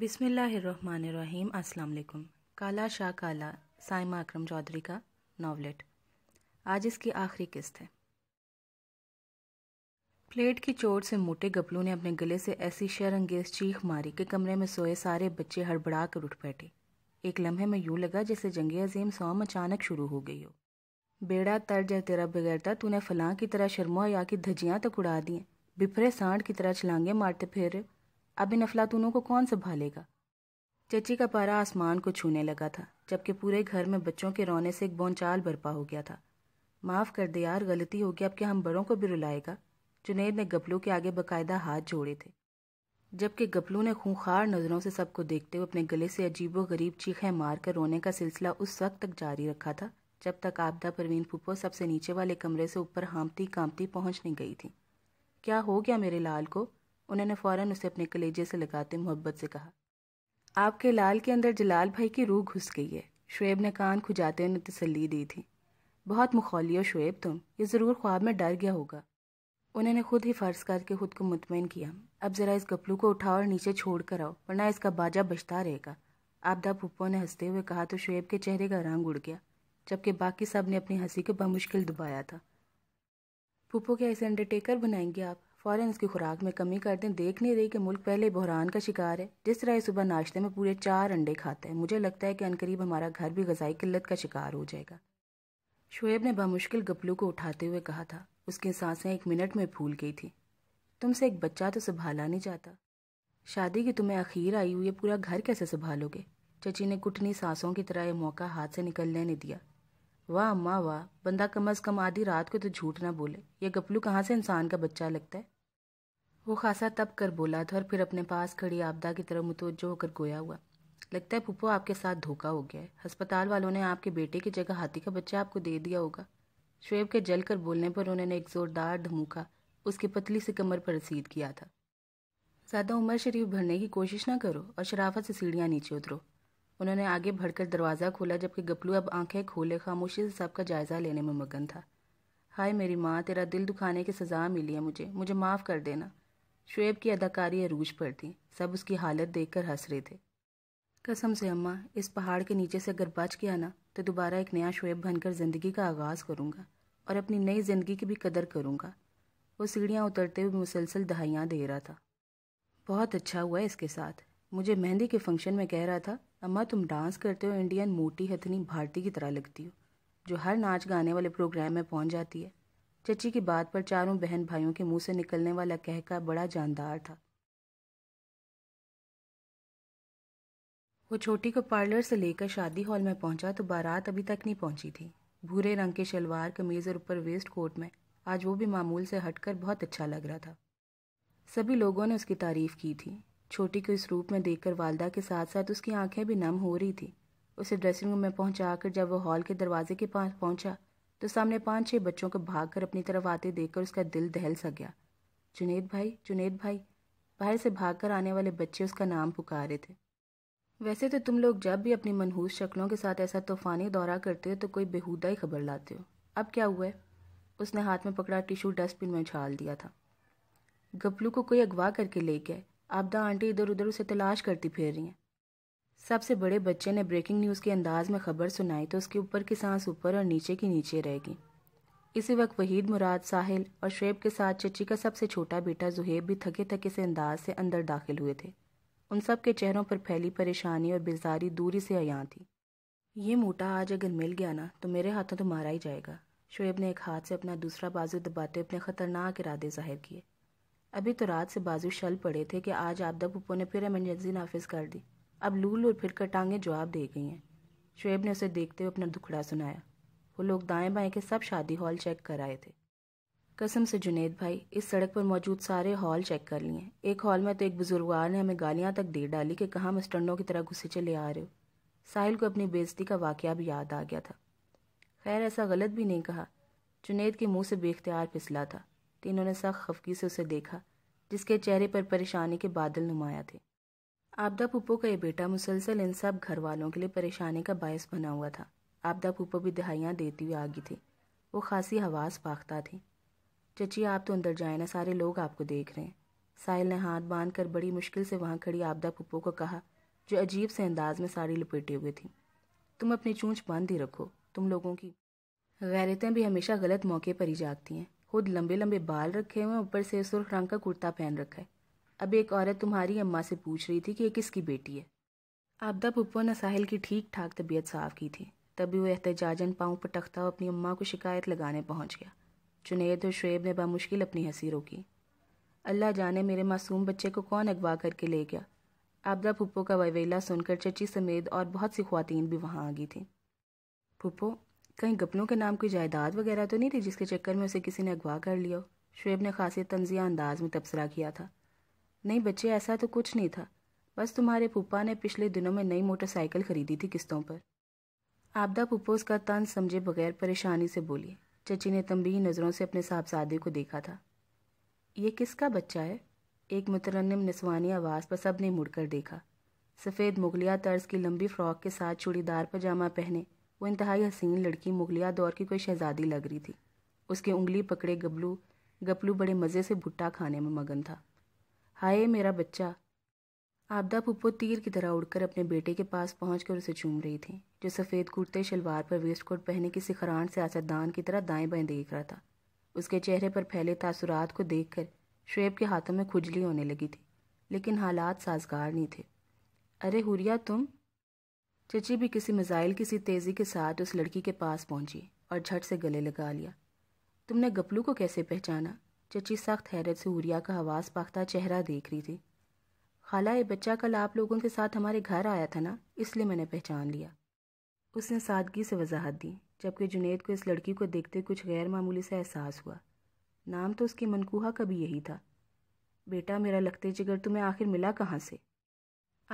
बिसमीम् अस्सलाम काला शाह काला साइमा अकरम चौधरी का नावलेट आज इसकी आखिरी किस्त है प्लेट की चोट से मोटे गपलू ने अपने गले से ऐसी शरअंगेज चीख मारी कि कमरे में सोए सारे बच्चे हड़बड़ा कर उठ बैठे एक लम्हे में यूं लगा जैसे जंग अजीम सौम अचानक शुरू हो गई हो बेड़ा तर्ज है तेरा बगैरता तूने फलां की तरह शर्मा या की धजियाँ तक उड़ा दी बिफरे सांड की तरह छलांगे मारते फेरे अब इन अफलातूनों को कौन संभालेगा चची का पारा आसमान को छूने लगा था जबकि पूरे घर में बच्चों के रोने से एक बोनचाल बर्पा हो गया था माफ कर दे यार गलती हो गई अब क्या हम बड़ों को भी रुलाएगा जुनेद ने गपलू के आगे बकायदा हाथ जोड़े थे जबकि गपलू ने खूंखार नज़रों से सबको देखते हुए अपने गले से अजीबो गरीब चीखें मारकर रोने का सिलसिला उस वक्त तक जारी रखा था जब तक आपदा परवीन फूफो सबसे नीचे वाले कमरे से ऊपर हामती कामती पहुंचने नहीं गई थी क्या हो गया मेरे लाल को उन्होंने फौरन उसे अपने कलेजे से लगाते मोहब्बत से कहा आपके लाल के अंदर जलाल भाई की रूह घुस गई है शुएब ने कान खुजाते उन्हें तसली दी थी बहुत मुखौली हो शुएब तुम ये ज़रूर ख्वाब में डर गया होगा उन्होंने खुद ही फ़र्ज करके खुद को मुतमिन किया अब ज़रा इस गपलू को उठाओ और नीचे छोड़ कर आओ वरना इसका बाजा बचता रहेगा आपदा पुप्पो ने हंसते हुए कहा तो शुएब के चेहरे का रंग उड़ गया जबकि बाकी सब ने अपनी हंसी को बमुश्किल दबाया था पुप्पो के ऐसे अंडरटेकर बनाएंगे आप फ़ौरन इसकी खुराक में कमी कर दें देख नहीं रही कि मुल्क पहले बहरान का शिकार है जिस तरह सुबह नाश्ते में पूरे चार अंडे खाते हैं मुझे लगता है कि अनकरीब हमारा घर भी गजाई किल्लत का शिकार हो जाएगा शुएब ने बामुश्किल गपलू को उठाते हुए कहा था उसकी सांसें एक मिनट में फूल गई थी तुमसे एक बच्चा तो संभाला नहीं जाता शादी की तुम्हें अखीर आई हुई है पूरा घर कैसे संभालोगे चची ने कुटनी सांसों की तरह यह मौका हाथ से निकलने नहीं दिया वाह अम्मा वाह बंदा कम अज कम आधी रात को तो झूठ ना बोले यह गपलू कहाँ से इंसान का बच्चा लगता है वो खासा तब कर बोला था और फिर अपने पास खड़ी आपदा की तरफ मुतवजो होकर गोया हुआ लगता है पुप्पो आपके साथ धोखा हो गया है अस्पताल वालों ने आपके बेटे की जगह हाथी का बच्चा आपको दे दिया होगा शुएब के जल कर बोलने पर उन्होंने एक जोरदार धमूका उसकी पतली सी कमर पर रसीद किया था ज़्यादा उमर शरीफ भरने की कोशिश ना करो और शराफत से सीढ़ियाँ नीचे उतरो उन्होंने आगे बढ़कर दरवाज़ा खोला जबकि गपलू अब आंखें खोले खामोशी से सबका जायज़ा लेने में मगन था हाय मेरी माँ तेरा दिल दुखाने की सज़ा मिली है मुझे मुझे माफ़ कर देना शुएब की अदाकारी अरूज पर थी सब उसकी हालत देखकर हंस रहे थे कसम से अम्मा इस पहाड़ के नीचे से अगर बच गया ना तो दोबारा एक नया शुएब बनकर ज़िंदगी का आगाज़ करूँगा और अपनी नई ज़िंदगी की भी कदर करूँगा वो सीढ़ियाँ उतरते हुए मुसलसल दहाइयाँ दे रहा था बहुत अच्छा हुआ इसके साथ मुझे मेहंदी के फंक्शन में कह रहा था अम्मा तुम डांस करते हो इंडियन मोटी हथनी भारती की तरह लगती हो जो हर नाच गाने वाले प्रोग्राम में पहुंच जाती है चची की बात पर चारों बहन भाइयों के मुंह से निकलने वाला कहका बड़ा जानदार था वो छोटी को पार्लर से लेकर शादी हॉल में पहुंचा तो बारात अभी तक नहीं पहुंची थी भूरे रंग के शलवार कमीज और ऊपर वेस्ट कोट में आज वो भी मामूल से हटकर बहुत अच्छा लग रहा था सभी लोगों ने उसकी तारीफ की थी छोटी को इस रूप में देखकर वालदा के साथ साथ उसकी आंखें भी नम हो रही थी उसे ड्रेसिंग रूम में पहुंचा कर जब वो हॉल के दरवाजे के पास पहुंचा तो सामने पांच छह बच्चों को भागकर अपनी तरफ आते देखकर उसका दिल दहल सा गया जुनेद भाई जुनेद भाई बाहर से भागकर आने वाले बच्चे उसका नाम पुकार रहे थे वैसे तो तुम लोग जब भी अपनी मनहूस शक्लों के साथ ऐसा तूफानी दौरा करते हो तो कोई बेहूदा ही खबर लाते हो अब क्या हुआ है उसने हाथ में पकड़ा टिशू डस्टबिन में उछाल दिया था गपलू को कोई अगवा करके ले गए आपदा आंटी इधर उधर उसे तलाश करती फिर रही हैं सबसे बड़े बच्चे ने ब्रेकिंग न्यूज़ के अंदाज में खबर सुनाई तो उसके ऊपर की सांस ऊपर और नीचे की नीचे रहेगी इसी वक्त वहीद मुराद साहिल और शेब के साथ चची का सबसे छोटा बेटा जुहेब भी थके थके से अंदाज से अंदर दाखिल हुए थे उन सब के चेहरों पर फैली परेशानी और बेजारी दूरी से अयां थी ये मोटा आज अगर मिल गया ना तो मेरे हाथों तो मारा ही जाएगा शुएब ने एक हाथ से अपना दूसरा बाजू दबाते अपने खतरनाक इरादे जाहिर किए अभी तो रात से बाजू शल पड़े थे कि आज आपदा पुप्पो ने फिर एमरजेंसी नाफिज कर दी अब लूल और कर टांगें जवाब दे गई हैं शुएब ने उसे देखते हुए अपना दुखड़ा सुनाया वो लोग दाएं बाएं के सब शादी हॉल चेक कर आए थे कसम से जुनेद भाई इस सड़क पर मौजूद सारे हॉल चेक कर लिए एक हॉल में तो एक बुजुर्गवार ने हमें गालियां तक दे डाली कि कहाँ मस्टंडों की तरह घुसे चले आ रहे हो साहिल को अपनी बेजती का वाकया भी याद आ गया था खैर ऐसा गलत भी नहीं कहा जुनेद के मुंह से बेख्तियार फिसला था तीनों ने सख्त खफकी से उसे देखा जिसके चेहरे पर परेशानी के बादल नुमाया थे आपदा पुप्पो का ये बेटा मुसलसल इन सब घर वालों के लिए परेशानी का बायस बना हुआ था आपदा पुप्पो भी दहाइयाँ देती हुई आगी थी वो खासी हवास पाखता थी चची आप तो अंदर जाए ना सारे लोग आपको देख रहे हैं साहिल ने हाथ बांध कर बड़ी मुश्किल से वहाँ खड़ी आपदा पुप्पो को कहा जो अजीब से अंदाज में साड़ी लपेटे हुए थी तुम अपनी चूँच बांध ही रखो तुम लोगों की गैरतें भी हमेशा गलत मौके पर ही जागती हैं खुद लंबे लंबे बाल रखे हुए हैं ऊपर से सुर्ख रंग का कुर्ता पहन रखा है अब एक औरत तुम्हारी अम्मा से पूछ रही थी कि ये किसकी बेटी है आपदा पुप्पो ने साहिल की ठीक ठाक तबीयत साफ की थी तभी वो एहतजाजन पाँव पटखता हुआ अपनी अम्मा को शिकायत लगाने पहुंच गया जुनेद और शुएब ने बामुश्किल अपनी हंसी रोकी अल्लाह जाने मेरे मासूम बच्चे को कौन अगवा करके ले गया आपदा पुप्पो का ववेला सुनकर चची समेत और बहुत सी खुवान भी वहाँ आ गई थी पुप्पो कहीं गपनों के नाम कोई जायदाद वगैरह तो नहीं थी जिसके चक्कर में उसे किसी ने अगवा कर लिया शुएब ने खासी तंजिया अंदाज में तबसरा किया था नहीं बच्चे ऐसा तो कुछ नहीं था बस तुम्हारे पुप्पा ने पिछले दिनों में नई मोटरसाइकिल खरीदी थी किस्तों पर आपदा पुप्पो उसका तन समझे बगैर परेशानी से बोली चची ने तंबी नज़रों से अपने साहबजादे को देखा था ये किसका बच्चा है एक मुतरनम नस्वानी आवाज़ पर सब ने मुड़कर देखा सफ़ेद मुगलिया तर्ज की लंबी फ्रॉक के साथ चूड़ीदार पजामा पहने वो इंतहाई हसीन लड़की मुगलिया दौर की कोई शहजादी लग रही थी उसके उंगली पकड़े गबलू गपलू बड़े मज़े से भुट्टा खाने में मगन था हाय मेरा बच्चा आपदा पुप्पो तीर की तरह उड़कर अपने बेटे के पास पहुंचकर उसे चूम रही थी जो सफ़ेद कुर्ते शलवार पर वेस्ट कोट पहने की सिखरान से आसादान की तरह दाएं बाएं देख रहा था उसके चेहरे पर फैले तासुरात को देखकर शुएब के हाथों में खुजली होने लगी थी लेकिन हालात साजगार नहीं थे अरे हुरिया तुम चची भी किसी मिज़ाइल किसी तेज़ी के साथ उस लड़की के पास पहुंची और झट से गले लगा लिया तुमने गपलू को कैसे पहचाना चची सख्त हैरत से उरिया का हवास पाख्ता चेहरा देख रही थी खाला ये बच्चा कल आप लोगों के साथ हमारे घर आया था ना इसलिए मैंने पहचान लिया उसने सादगी से वजाहत दी जबकि जुनेद को इस लड़की को देखते कुछ गैर मामूली सा एहसास हुआ नाम तो उसकी मनकूहा का भी यही था बेटा मेरा लगते जिगर तुम्हें आखिर मिला कहाँ से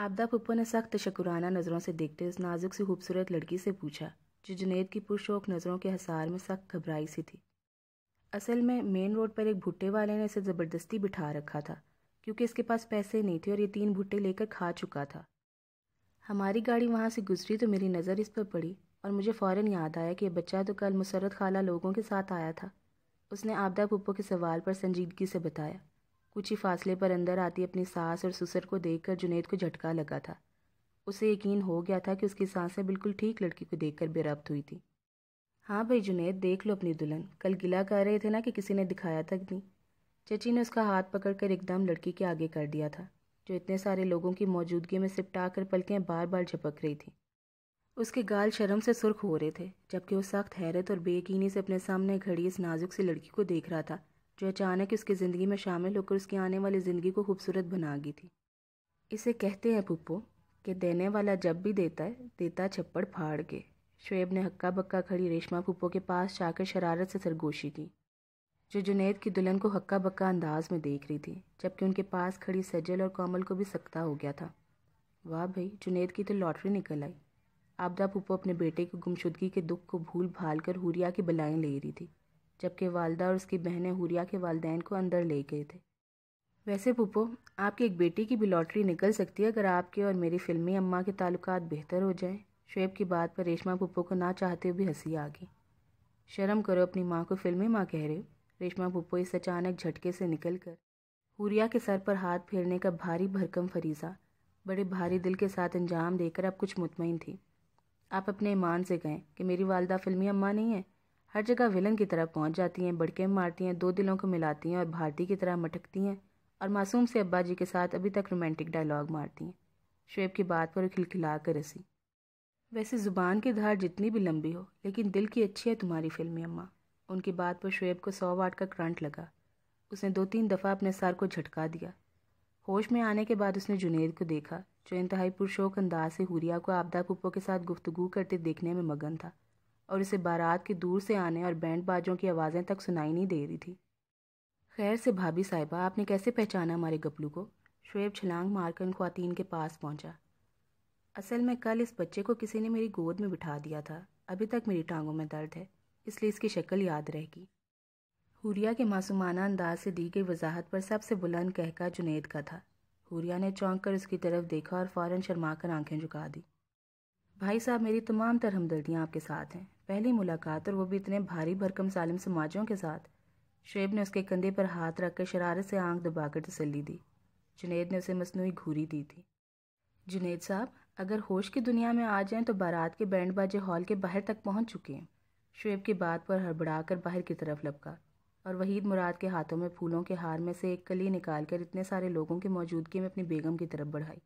आपदा पप्पो ने सख्त शकुराना नज़रों से देखते उस नाजुक सी खूबसूरत लड़की से पूछा जो जुनेद की पुरशोक नज़रों के हसार में सख्त घबराई सी थी असल में मेन रोड पर एक भुट्टे वाले ने इसे ज़बरदस्ती बिठा रखा था क्योंकि इसके पास पैसे नहीं थे और ये तीन भुट्टे लेकर खा चुका था हमारी गाड़ी वहाँ से गुजरी तो मेरी नज़र इस पर पड़ी और मुझे फ़ौर याद आया कि यह बच्चा तो कल मुसरत खाला लोगों के साथ आया था उसने आपदा पुप्पो के सवाल पर संजीदगी से बताया कुछ ही फासले पर अंदर आती अपनी सास और ससुर को देखकर जुनेद को झटका लगा था उसे यकीन हो गया था कि उसकी सांसें बिल्कुल ठीक लड़की को देखकर बेरब्त हुई थी हाँ भाई जुनेद देख लो अपनी दुल्हन कल गिला कर रहे थे ना कि किसी ने दिखाया तक नहीं चची ने उसका हाथ पकड़कर एकदम लड़की के आगे कर दिया था जो इतने सारे लोगों की मौजूदगी में सिपटा कर पलकें बार बार झपक रही थी उसके गाल शर्म से सुर्ख हो रहे थे जबकि वो सख्त हैरत और बेयकीनी से अपने सामने खड़ी इस नाजुक सी लड़की को देख रहा था जो अचानक उसकी ज़िंदगी में शामिल होकर उसकी आने वाली ज़िंदगी को खूबसूरत बना गई थी इसे कहते हैं पुप्पो कि देने वाला जब भी देता है देता छप्पड़ फाड़ के शुएब ने हक्का बक्का खड़ी रेशमा फूपो के पास जाकर शरारत से सरगोशी की जो जुनेद की दुल्हन को हक्का बक्का अंदाज में देख रही थी जबकि उनके पास खड़ी सजल और कोमल को भी सख्ता हो गया था वाह भाई जुनेद की तो लॉटरी निकल आई आपदा फूपो अपने बेटे की गुमशुदगी के दुख को भूल भाल कर हुरिया की बलाएं ले रही थी जबकि वालदा और उसकी बहनें हुरिया के वालदेन को अंदर ले गए थे वैसे पुप्पो आपकी एक बेटी की भी लॉटरी निकल सकती है अगर आपके और मेरी फिल्मी अम्मा के ताल्लुक बेहतर हो जाएं शुएब की बात पर रेशमा पुप्पो को ना चाहते हुए भी हंसी आ गई शर्म करो अपनी माँ को फिल्मी माँ कह रहे हो रेशमा पुप्पो इस अचानक झटके से निकल कर हुरिया के सर पर हाथ फेरने का भारी भरकम फरीजा बड़े भारी दिल के साथ अंजाम देकर अब कुछ मुतमिन थी आप अपने ईमान से कहें कि मेरी वालदा फिल्मी अम्मा नहीं है हर जगह विलन की तरह पहुंच जाती हैं बड़के मारती हैं दो दिलों को मिलाती हैं और भारती की तरह मटकती हैं और मासूम से अब्बा जी के साथ अभी तक रोमांटिक डायलॉग मारती हैं शुएब की बात पर खिलखिला कर रसी वैसे ज़ुबान की धार जितनी भी लंबी हो लेकिन दिल की अच्छी है तुम्हारी फिल्मी अम्मा उनकी बात पर शुएब को सौ वाट का करंट लगा उसने दो तीन दफ़ा अपने सर को झटका दिया होश में आने के बाद उसने जुनेद को देखा जो इंतहाई पुरशोक अंदाज से हुरिया को आपदा पुप्पो के साथ गुफ्तगु करते देखने में मगन था और उसे बारात के दूर से आने और बैंड बाजों की आवाज़ें तक सुनाई नहीं दे रही थी खैर से भाभी साहिबा आपने कैसे पहचाना हमारे गपलू को शुएब छलांग मारकर खुवान के पास पहुंचा असल में कल इस बच्चे को किसी ने मेरी गोद में बिठा दिया था अभी तक मेरी टांगों में दर्द है इसलिए इसकी शक्ल याद रहेगी हुरिया के मासूमाना अंदाज से दी गई वजाहत पर सबसे बुलंद कहका जुनेद का था हुरिया ने चौंक कर उसकी तरफ देखा और फ़ौरन शर्मा कर आंखें झुका दी भाई साहब मेरी तमाम तर हमदर्दियाँ आपके साथ हैं पहली मुलाकात और वो भी इतने भारी भरकम सालिम समाजों के साथ शेब ने उसके कंधे पर हाथ रख कर शरारत से आंख दबाकर तसली दी जुनेद ने उसे मसनू घूरी दी थी जुनेद साहब अगर होश की दुनिया में आ जाएं तो बारात के बैंड बाजे हॉल के बाहर तक पहुंच चुके हैं शुएब की बात पर हड़बड़ा कर बाहर की तरफ लपका और वहीद मुराद के हाथों में फूलों के हार में से एक कली निकाल कर इतने सारे लोगों की मौजूदगी में अपनी बेगम की तरफ बढ़ाई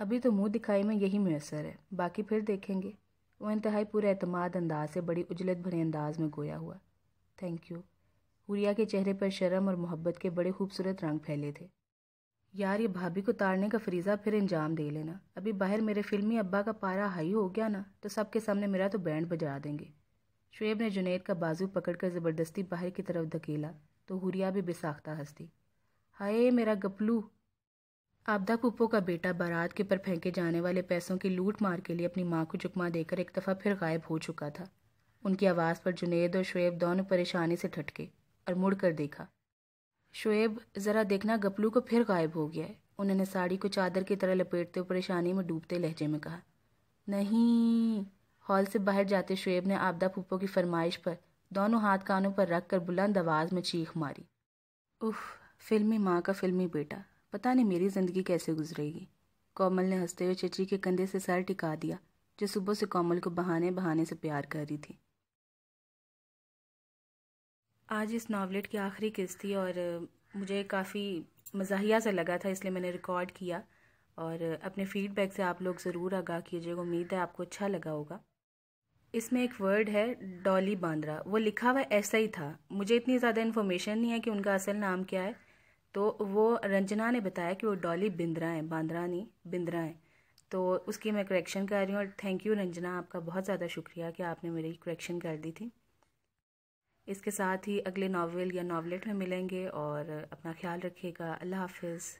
अभी तो मुंह दिखाई में यही मैसर है बाकी फिर देखेंगे वो इंतहाई पूरे अतमाद अंदाज से बड़ी उजलत भरे अंदाज में गोया हुआ थैंक यू हुरिया के चेहरे पर शर्म और मोहब्बत के बड़े खूबसूरत रंग फैले थे यार ये भाभी को उतारने का फरीज़ा फिर इंजाम दे लेना अभी बाहर मेरे फिल्मी अब्बा का पारा हाई हो गया ना तो सबके सामने मेरा तो बैंड बजा देंगे शुएब ने जुनेद का बाजू पकड़कर ज़बरदस्ती बाहर की तरफ धकेला तो हुरिया भी बेसाख्ता हंसती हाय मेरा गपलू आपदा पुप्पो का बेटा बारात के पर फेंके जाने वाले पैसों की लूट मार के लिए अपनी माँ को चुकमा देकर एक दफ़ा फिर गायब हो चुका था उनकी आवाज़ पर जुनेद और शुएब दोनों परेशानी से ठटके और मुड़ कर देखा शुएब ज़रा देखना गपलू को फिर गायब हो गया है उन्होंने साड़ी को चादर की तरह लपेटते हुए परेशानी में डूबते लहजे में कहा नहीं हॉल से बाहर जाते शुएब ने आपदा फूफो की फरमाइश पर दोनों हाथ कानों पर रख कर बुलंद आवाज़ में चीख मारी उफ फिल्मी माँ का फिल्मी बेटा पता नहीं मेरी ज़िंदगी कैसे गुजरेगी कोमल ने हंसते हुए चची के कंधे से सर टिका दिया जो सुबह से कोमल को बहाने बहाने से प्यार कर रही थी आज इस नावलेट की आखिरी किस्त थी और मुझे काफ़ी मजाहिया सा लगा था इसलिए मैंने रिकॉर्ड किया और अपने फीडबैक से आप लोग ज़रूर आगाह कीजिएगा उम्मीद है आपको अच्छा लगा होगा इसमें एक वर्ड है डॉली बांद्रा वो लिखा हुआ ऐसा ही था मुझे इतनी ज़्यादा इन्फॉर्मेशन नहीं है कि उनका असल नाम क्या है तो वो रंजना ने बताया कि वो डॉली बिंद्रा हैं बांद्रा नहीं बिंद्रा हैं तो उसकी मैं करेक्शन कर रही हूँ और थैंक यू रंजना आपका बहुत ज़्यादा शुक्रिया कि आपने मेरी करेक्शन कर दी थी इसके साथ ही अगले नावल या नावलेट में मिलेंगे और अपना ख्याल रखिएगा अल्लाह हाफिज़